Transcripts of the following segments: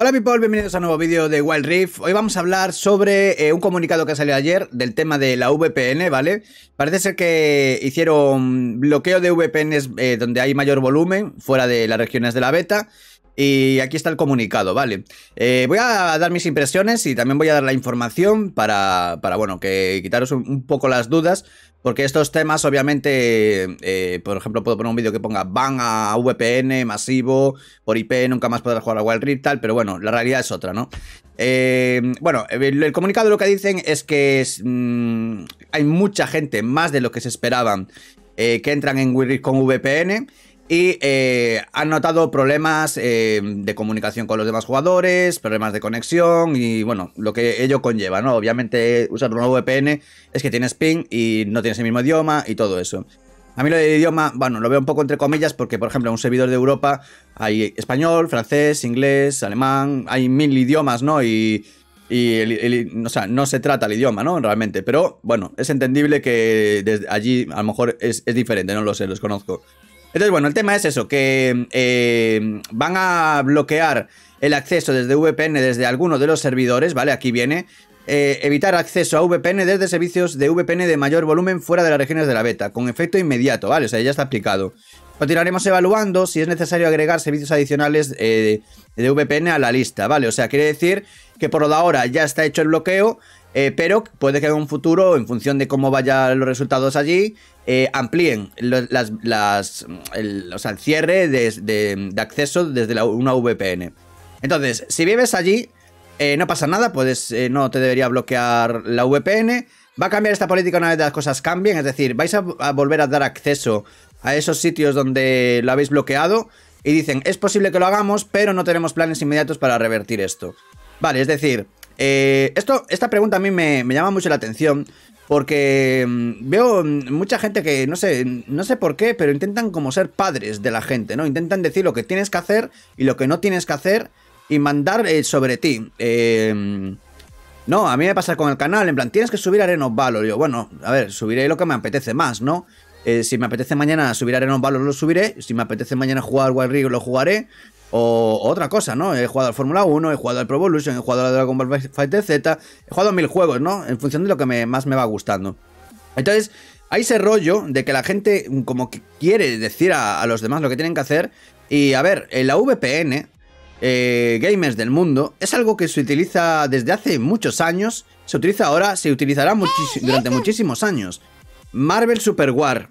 Hola people, bienvenidos a un nuevo vídeo de Wild Rift. Hoy vamos a hablar sobre eh, un comunicado que salió ayer del tema de la VPN, ¿vale? Parece ser que hicieron bloqueo de VPNs eh, donde hay mayor volumen, fuera de las regiones de la beta, y aquí está el comunicado, ¿vale? Eh, voy a dar mis impresiones y también voy a dar la información para, para bueno, que quitaros un, poco las dudas. Porque estos temas, obviamente, eh, por ejemplo, puedo poner un vídeo que ponga van a VPN masivo, por IP, nunca más podrás jugar a Wild Rift, tal, pero bueno, la realidad es otra, ¿no? Eh, bueno, el, comunicado lo que dicen es que mm, hay mucha gente, más de lo que se esperaban, que entran en Wild con VPN y eh, han notado problemas eh, de comunicación con los demás jugadores, problemas de conexión y bueno, lo que ello conlleva, ¿no? Obviamente usar un nuevo VPN es que tienes ping y no tienes el mismo idioma y todo eso. A mí lo del idioma, bueno, lo veo un poco entre comillas porque, por ejemplo, en un servidor de Europa hay español, francés, inglés, alemán, hay mil idiomas, ¿no? Y, y o sea, no se trata el idioma, ¿no? Realmente, pero bueno, es entendible que desde allí a lo mejor es, es diferente, no lo sé, los conozco. Entonces, bueno, el tema es eso, que eh, van a bloquear el acceso desde VPN desde alguno de los servidores, ¿vale? Aquí viene. Eh, evitar acceso a VPN desde servicios de VPN de mayor volumen fuera de las regiones de la beta, con efecto inmediato, ¿vale? O sea, ya está aplicado. Continuaremos evaluando si es necesario agregar servicios adicionales eh, de VPN a la lista, ¿vale? O sea, quiere decir que por ahora ya está hecho el bloqueo eh, pero puede que en un futuro, en función de cómo vayan los resultados allí, eh, amplíen el, cierre de, acceso desde una VPN. Entonces, si vives allí, eh, no pasa nada, puedes, no te debería bloquear la VPN. Va a cambiar esta política una vez las cosas cambien, es decir, vais a volver a dar acceso a esos sitios donde lo habéis bloqueado y dicen, es posible que lo hagamos, pero no tenemos planes inmediatos para revertir esto. Vale, es decir, eh, esto, esta pregunta a mí me, llama mucho la atención porque mm, veo mm, mucha gente que no sé, no sé por qué, pero intentan como ser padres de la gente, ¿no? Intentan decir lo que tienes que hacer y lo que no tienes que hacer y mandar eh, sobre ti. Eh, mm, no, a mí me pasa con el canal, en plan, tienes que subir Arena Valor. Yo, bueno, a ver, subiré lo que me apetece más, ¿no? si me apetece mañana subir Arena of Valor, lo subiré. Si me apetece mañana jugar Wild Rig, lo jugaré. O otra cosa, ¿no? He jugado al Fórmula 1, he jugado al Pro Evolution, he jugado al Dragon Ball Fighter Z, he jugado a mil juegos, ¿no? En función de lo que más me va gustando. Entonces, hay ese rollo de que la gente como que quiere decir a, los demás lo que tienen que hacer. Y a ver, la VPN, eh, gamers del mundo, es algo que se utiliza desde hace muchos años, se utiliza ahora, se utilizará durante muchísimos años. Marvel Super War,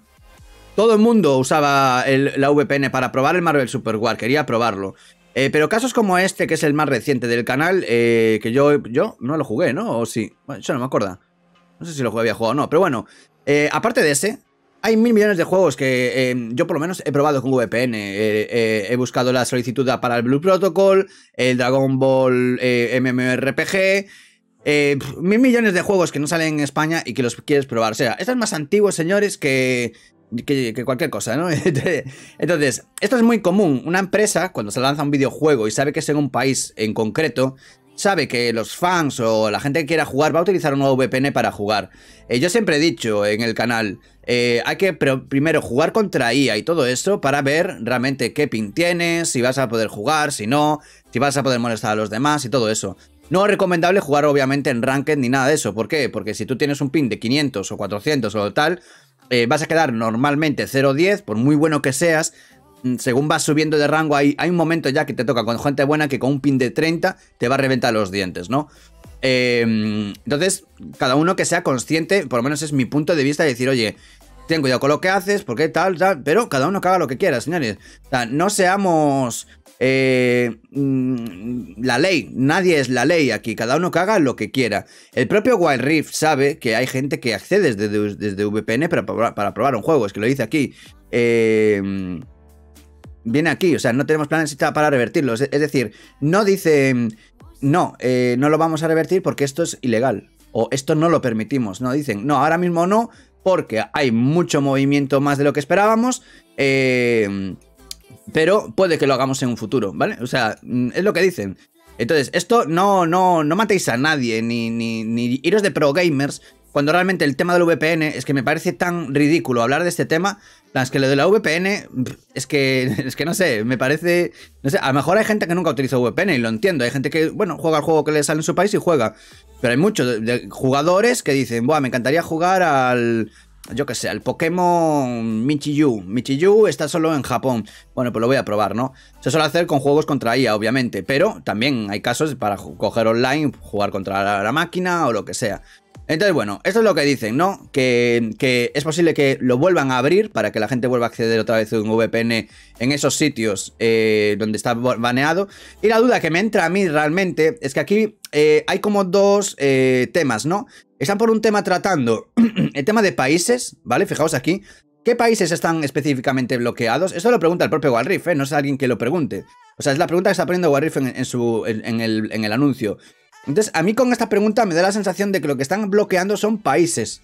todo el mundo usaba la VPN para probar el Marvel Super War, quería probarlo. Eh, pero casos como este, que es el más reciente del canal, eh, que yo, yo no lo jugué, ¿no? O sí. Bueno, yo no me acuerdo. No sé si lo había jugado o no, pero bueno. Eh, aparte de ese, hay mil millones de juegos que em, yo por lo menos he probado con VPN. he buscado la solicitud para el Blue Protocol, el Dragon Ball MMORPG. mil millones de juegos que no salen en España y que los quieres probar. O sea, estos más antiguos, señores, que que, cualquier cosa, ¿no? Entonces, esto es muy común. Una empresa, cuando se lanza un videojuego y sabe que es en un país en concreto, sabe que los fans o la gente que quiera jugar va a utilizar un nuevo VPN para jugar. Eh, yo siempre he dicho en el canal, eh, hay que primero jugar contra IA e y todo esto para ver realmente qué pin tienes, si vas a poder jugar, si no, si vas a poder molestar a los demás y todo eso. No es recomendable jugar obviamente en ranked ni nada de eso. ¿Por qué? Porque si tú tienes un pin de 500 o 400 o tal, eh, vas a quedar normalmente 0-10, por muy bueno que seas, mm, según vas subiendo de rango, hay, hay un momento ya que te toca con gente buena que con un pin de 30 te va a reventar los dientes, ¿no? Em, entonces, cada uno que sea consciente, por lo menos es mi punto de vista, decir, oye, ten cuidado con lo que haces, porque tal, tal, pero cada uno que haga lo que quiera, señores. O sea, no seamos eh, mm, la ley. Nadie es la ley aquí, cada uno que haga lo que quiera. El propio Wild Rift sabe que hay gente que accede desde, desde VPN para, para, probar un juego, es que lo dice aquí. Eh, mm, viene aquí, o sea, no tenemos planes para revertirlo. Es, decir, no dice, mm, no, eh, no lo vamos a revertir porque esto es ilegal. O esto no lo permitimos, no dicen, no, ahora mismo no, porque hay mucho movimiento más de lo que esperábamos. Eh, pero puede que lo hagamos en un futuro, ¿vale? O sea, mm, es lo que dicen. Entonces, esto no, no, no matéis a nadie, ni, ni, iros de pro gamers, cuando realmente el tema del VPN es que me parece tan ridículo hablar de este tema. Las que lo de la VPN es que, es que no sé, me parece. No sé, a lo mejor hay gente que nunca utiliza VPN y lo entiendo. Hay gente que, bueno, juega el juego que le sale en su país y juega. Pero hay muchos jugadores que dicen, Buah, me encantaría jugar al, yo que sé, el Pokémon Michiyu. Michiyu está solo en Japón. Bueno, pues lo voy a probar, ¿no? Se suele hacer con juegos contra IA, e obviamente, pero también hay casos para coger online, jugar contra la máquina o lo que sea. Entonces, bueno, esto es lo que dicen, ¿no? Que, es posible que lo vuelvan a abrir para que la gente vuelva a acceder otra vez a un VPN en esos sitios eh, donde está baneado. Y la duda que me entra a mí realmente es que aquí eh, hay como dos eh, temas, ¿no? Están por un tema tratando el tema de países, ¿vale? Fijaos aquí. ¿Qué países están específicamente bloqueados? Esto lo pregunta el propio Walriff, ¿eh? no es alguien que lo pregunte. O sea, es la pregunta que está poniendo Walriff en, su, el, en el anuncio. Entonces, a mí con esta pregunta me da la sensación de que lo que están bloqueando son países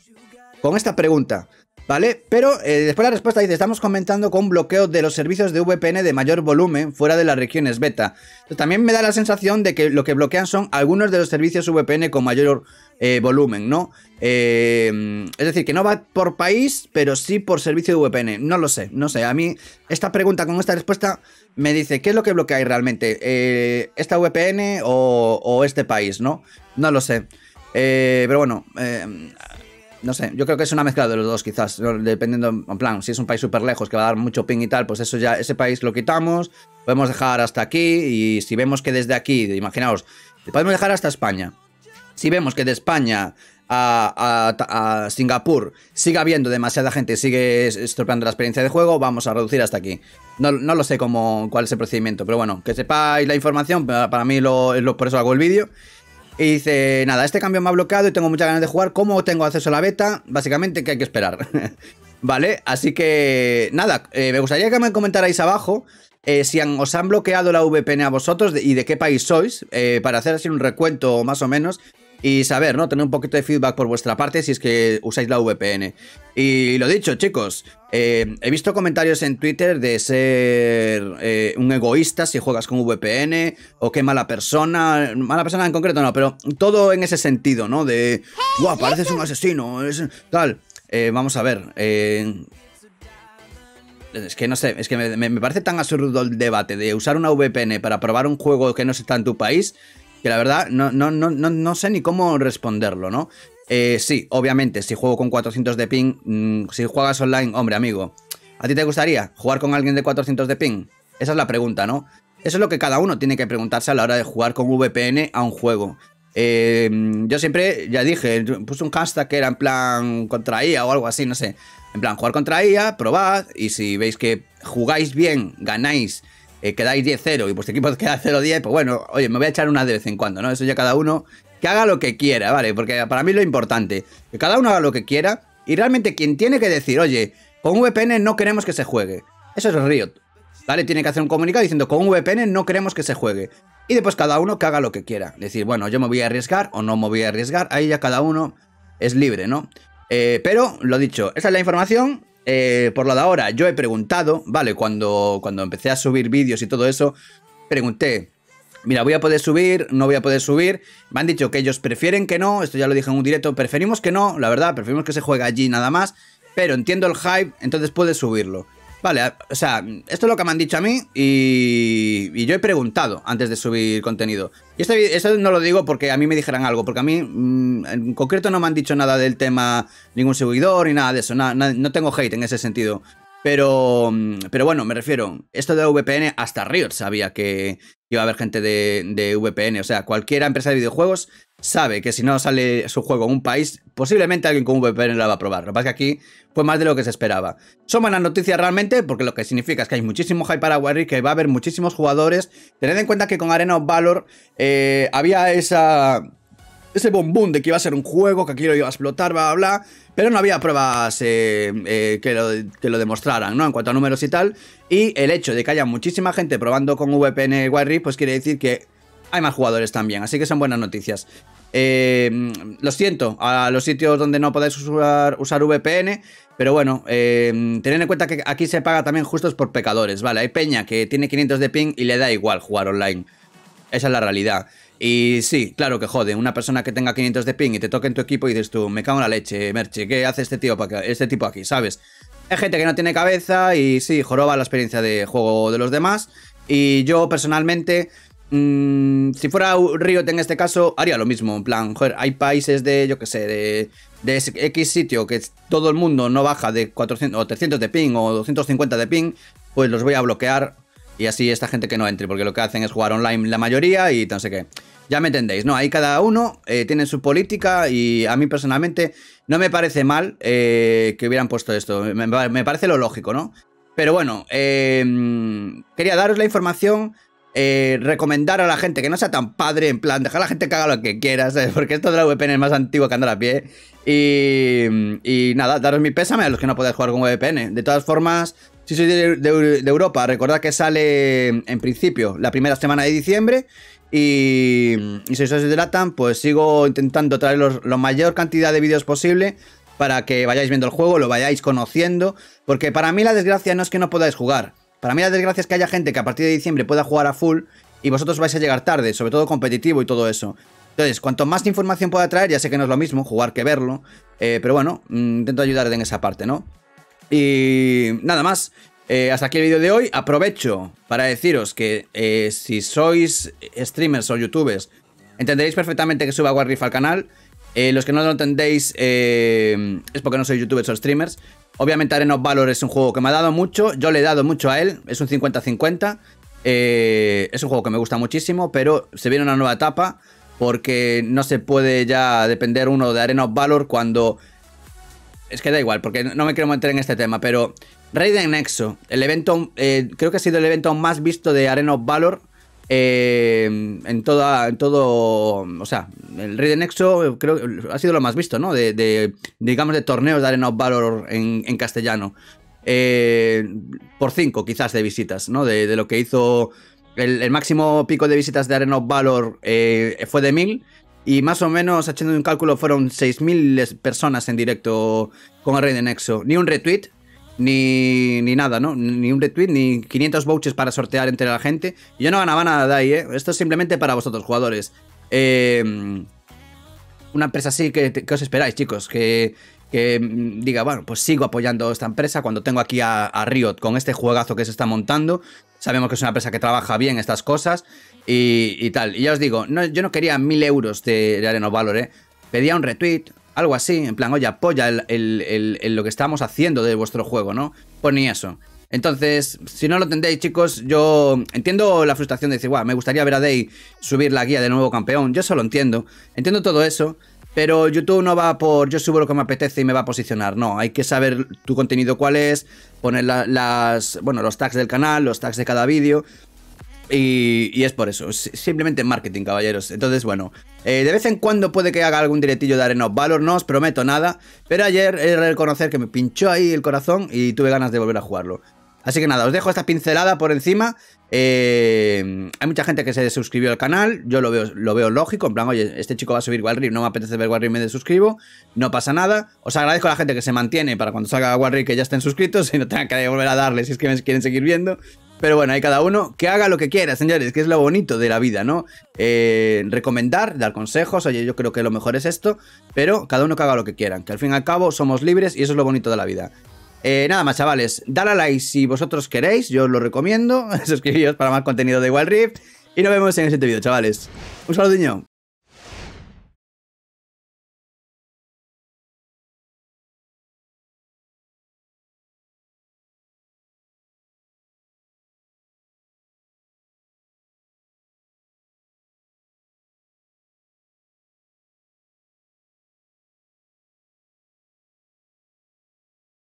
con esta pregunta. ¿Vale? Pero eh, después la respuesta dice, estamos comentando con bloqueo de los servicios de VPN de mayor volumen fuera de las regiones beta. también me da la sensación de que lo que bloquean son algunos de los servicios VPN con mayor eh, volumen, ¿no? Eh, es decir, que no va por país, pero sí por servicio de VPN. No lo sé, no sé. A mí esta pregunta con esta respuesta me dice, ¿qué es lo que bloqueáis realmente? ¿Esta VPN o, o, este país, no? No lo sé. pero bueno no sé, yo creo que es una mezcla de los dos quizás, dependiendo, en plan, si es un país súper lejos que va a dar mucho ping y tal, pues eso ya, ese país lo quitamos, podemos dejar hasta aquí y si vemos que desde aquí, imaginaos, podemos dejar hasta España. Si vemos que de España a, Singapur sigue habiendo demasiada gente, sigue estropeando la experiencia de juego, vamos a reducir hasta aquí. No, lo sé cómo, cuál es el procedimiento, pero bueno, que sepáis la información, para mí lo, por eso hago el vídeo. Y dice, nada, este cambio me ha bloqueado y tengo muchas ganas de jugar. ¿Cómo tengo acceso a la beta? Básicamente que hay que esperar. ¿Vale? Así que, nada, eh, me gustaría que me comentarais abajo eh, si os han bloqueado la VPN a vosotros y de qué país sois, eh, para hacer así un recuento más o menos y saber, ¿no? Tener un poquito de feedback por vuestra parte si es que usáis la VPN. Y lo dicho, chicos, eh, he visto comentarios en Twitter de ser eh, un egoísta si juegas con VPN o qué mala persona, mala persona en concreto no, pero todo en ese sentido, ¿no? De, guau, pareces un asesino, tal. Eh, vamos a ver, es que no sé, es que me, parece tan absurdo el debate de usar una VPN para probar un juego que no está en tu país que la verdad no, no, no, no sé ni cómo responderlo, ¿no? Eh, sí, obviamente, si juego con 400 de ping, mm, si juegas online, hombre, amigo, ¿a ti te gustaría jugar con alguien de 400 de ping? Esa es la pregunta, ¿no? Eso es lo que cada uno tiene que preguntarse a la hora de jugar con VPN a un juego. Eh, mm, yo siempre, ya dije, puse un hashtag que era en plan contra IA o algo así, no sé. En plan, jugar contra IA, probad y si veis que jugáis bien, ganáis eh, quedáis 10-0 y vuestro equipo queda 0-10, pues bueno, oye, me voy a echar una de vez en cuando, ¿no? Eso ya cada uno que haga lo que quiera, ¿vale? Porque para mí lo importante, que cada uno haga lo que quiera y realmente quien tiene que decir, oye, con VPN no queremos que se juegue, eso es Riot, ¿vale? Tiene que hacer un comunicado diciendo, con VPN no queremos que se juegue. Y después cada uno que haga lo que quiera. Decir, bueno, yo me voy a arriesgar o no me voy a arriesgar. Ahí ya cada uno es libre, ¿no? Eh, pero, lo dicho, esa es la información. Eh, por lo de ahora, yo he preguntado, ¿vale? Cuando, cuando empecé a subir vídeos y todo eso, pregunté, mira, voy a poder subir, no voy a poder subir. Me han dicho que ellos prefieren que no, esto ya lo dije en un directo, preferimos que no, la verdad, preferimos que se juegue allí nada más, pero entiendo el hype, entonces puedes subirlo. Vale, o sea, esto es lo que me han dicho a mí y, yo he preguntado antes de subir contenido. Y esto, no lo digo porque a mí me dijeran algo, porque a mí mm, en concreto no me han dicho nada del tema, ningún seguidor ni nada de eso, no tengo hate en ese sentido. Pero, mm, pero bueno, me refiero, esto de VPN, hasta Riot sabía que iba a haber gente de, VPN. O sea, cualquier empresa de videojuegos sabe que si no sale su juego en un país, posiblemente alguien con VPN la va a probar. Lo que pasa es que aquí fue más de lo que se esperaba. Son buenas noticias realmente, porque lo que significa es que hay muchísimo hype para Warrior, que va a haber muchísimos jugadores. Tened en cuenta que con Arena of Valor eh, había esa ese bombón de que iba a ser un juego, que aquí lo iba a explotar, bla, bla, bla. Pero no había pruebas eh, eh, que, lo, demostraran, ¿no? En cuanto a números y tal. Y el hecho de que haya muchísima gente probando con VPN Wire pues quiere decir que hay más jugadores también. Así que son buenas noticias. Eh, lo siento, a los sitios donde no podáis usar, VPN, pero bueno, tened en cuenta que aquí se paga también justos por pecadores, ¿vale? Hay peña que tiene 500 de ping y le da igual jugar online. Esa es la realidad. Y sí, claro que jode, una persona que tenga 500 de ping y te toque en tu equipo y dices tú, me cago en la leche, Merche, ¿qué hace este tío para este tipo aquí, sabes? Hay gente que no tiene cabeza y sí, joroba la experiencia de juego de los demás. Y yo personalmente, mm, si fuera Riot en este caso, haría lo mismo. En plan, joder, hay países de, yo qué sé, de, de X sitio que todo el mundo no baja de 400 o 300 de ping o 250 de ping, pues los voy a bloquear y así esta gente que no entre, porque lo que hacen es jugar online la mayoría y no sé qué. Ya me entendéis, ¿no? Ahí cada uno eh, tiene su política y a mí personalmente no me parece mal eh, que hubieran puesto esto. Me, parece lo lógico, ¿no? Pero bueno, em, quería daros la información, eh, recomendar a la gente que no sea tan padre, en plan, dejar a la gente que haga lo que quiera, ¿sabes? Porque esto de la VPN es más antiguo que andar a pie. Y, y nada, daros mi pésame a los que no podéis jugar con VPN. De todas formas, si sois de, Europa, recordad que sale en principio la primera semana de diciembre. Y, si sois de Latam, pues sigo intentando traeros la mayor cantidad de vídeos posible para que vayáis viendo el juego, lo vayáis conociendo. Porque para mí la desgracia no es que no podáis jugar. Para mí la desgracia es que haya gente que a partir de diciembre pueda jugar a full y vosotros vais a llegar tarde, sobre todo competitivo y todo eso. Entonces, cuanto más información pueda traer, ya sé que no es lo mismo jugar que verlo, eh, pero bueno, mm, intento ayudar en esa parte, ¿no? Y nada más. Eh, hasta aquí el vídeo de hoy. Aprovecho para deciros que eh, si sois streamers o youtubers, entenderéis perfectamente que suba Warriff al canal. Eh, los que no lo entendéis es porque no sois youtubers o streamers. Obviamente Arena of Valor es un juego que me ha dado mucho. Yo le he dado mucho a él. Es un 50-50. es un juego que me gusta muchísimo, pero se viene una nueva etapa porque no se puede ya depender uno de Arena of Valor cuando es que da igual, porque no me quiero meter en este tema, pero Raiden Nexo, el evento, eh, creo que ha sido el evento más visto de Arena of Valor eh, en toda, en todo, o sea, el Raiden Nexo eh, creo ha sido lo más visto, ¿no? De, digamos, de torneos de Arena of Valor en, castellano. por cinco quizás de visitas, ¿no? De, lo que hizo el, máximo pico de visitas de Arena of Valor fue de 1000 y más o menos, haciendo un cálculo, fueron 6.000 personas en directo con el Rey de Nexo. Ni un retweet, ni, ni, nada, ¿no? Ni un retweet, ni 500 vouchers para sortear entre la gente. Yo no ganaba nada de ahí, ¿eh? Esto es simplemente para vosotros, jugadores. Eh, una empresa así, que, que os esperáis, chicos? Que que mm, diga, bueno, pues sigo apoyando esta empresa cuando tengo aquí a, Riot con este juegazo que se está montando. Sabemos que es una empresa que trabaja bien estas cosas y, tal. Y ya os digo, no, yo no quería mil euros de, de Arena Valor, ¿eh? Pedía un retweet, algo así, en plan, oye, apoya el, lo que estamos haciendo de vuestro juego, ¿no? Pues ni eso. Entonces, si no lo entendéis, chicos, yo entiendo la frustración de decir, guau, me gustaría ver a Day subir la guía del nuevo campeón, yo solo lo entiendo, entiendo todo eso, pero YouTube no va por yo subo lo que me apetece y me va a posicionar. No, hay que saber tu contenido cuál es, poner las, bueno, los tags del canal, los tags de cada vídeo. Y, es por eso, simplemente marketing, caballeros. Entonces, bueno, eh, de vez en cuando puede que haga algún directillo de Arena Valor, no os prometo nada. Pero ayer he de reconocer que me pinchó ahí el corazón y tuve ganas de volver a jugarlo. Así que nada, os dejo esta pincelada por encima eh, hay mucha gente que se suscribió al canal, yo lo veo, lo veo lógico, en plan, oye, este chico va a subir Walrip, no me apetece ver y me desuscribo, no pasa nada. Os agradezco a la gente que se mantiene para cuando salga Walrip que ya estén suscritos y no tengan que volver a darle si es que me quieren seguir viendo. Pero bueno, hay cada uno que haga lo que quiera, señores, que es lo bonito de la vida, ¿no? Eh, recomendar, dar consejos, oye, yo creo que lo mejor es esto, pero cada uno que haga lo que quieran, que al fin y al cabo somos libres y eso es lo bonito de la vida. Eh, nada más, chavales, dale a like si vosotros queréis, yo os lo recomiendo. Suscribíos para más contenido de Wild Rift. Y nos vemos en el siguiente vídeo, chavales. Un saludo niño.